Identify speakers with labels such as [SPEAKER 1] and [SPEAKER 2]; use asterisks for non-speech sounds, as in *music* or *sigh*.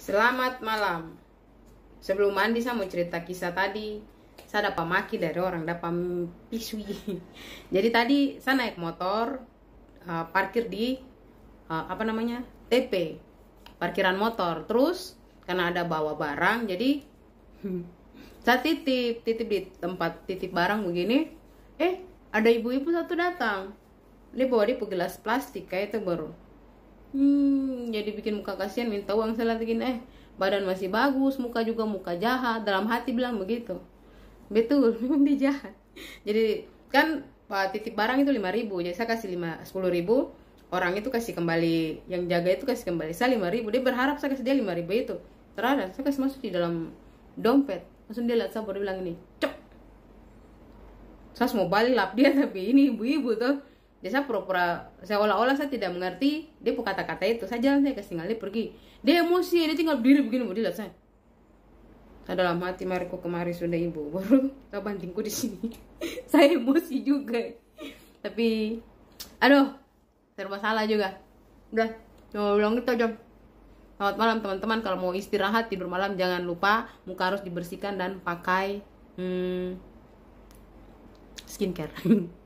[SPEAKER 1] Selamat malam. Sebelum mandi saya mau cerita kisah tadi. Saya dapat maki dari orang, dapat pisui. *laughs* Jadi tadi saya naik motor, uh, parkir di uh, apa namanya TP, parkiran motor. Terus karena ada bawa barang, jadi
[SPEAKER 2] *laughs*
[SPEAKER 1] saya titip, titip di tempat titip barang begini. Eh, ada ibu-ibu satu datang. Dia bawa dia pegelas plastik kayak itu baru hmm jadi bikin muka kasihan minta uang saya latihin eh badan masih bagus muka juga muka jahat dalam hati bilang begitu betul *laughs* memang dia jahat jadi kan titip barang itu 5000 jadi saya kasih 5 10000 orang itu kasih kembali yang jaga itu kasih kembali saya 5000 dia berharap saya kasih dia 5000 itu terada saya kasih masuk di dalam dompet langsung dia lihat saya baru bilang ini cok saya mau balik lap dia *laughs* tapi ini ibu-ibu tuh dia saya pura-pura seolah-olah saya tidak mengerti dia pun kata-kata itu saya jalan saya kasih dia pergi dia emosi dia tinggal berdiri begini mau dilihat saya saya dalam hati mari mariku kemari sudah ibu *laughs* baru saya bantingku di sini *laughs* saya emosi juga tapi aduh serba salah juga udah mau bilang gitu jam Selamat malam teman-teman. Kalau mau istirahat tidur malam jangan lupa muka harus dibersihkan dan pakai
[SPEAKER 2] hmm, skincare. *laughs*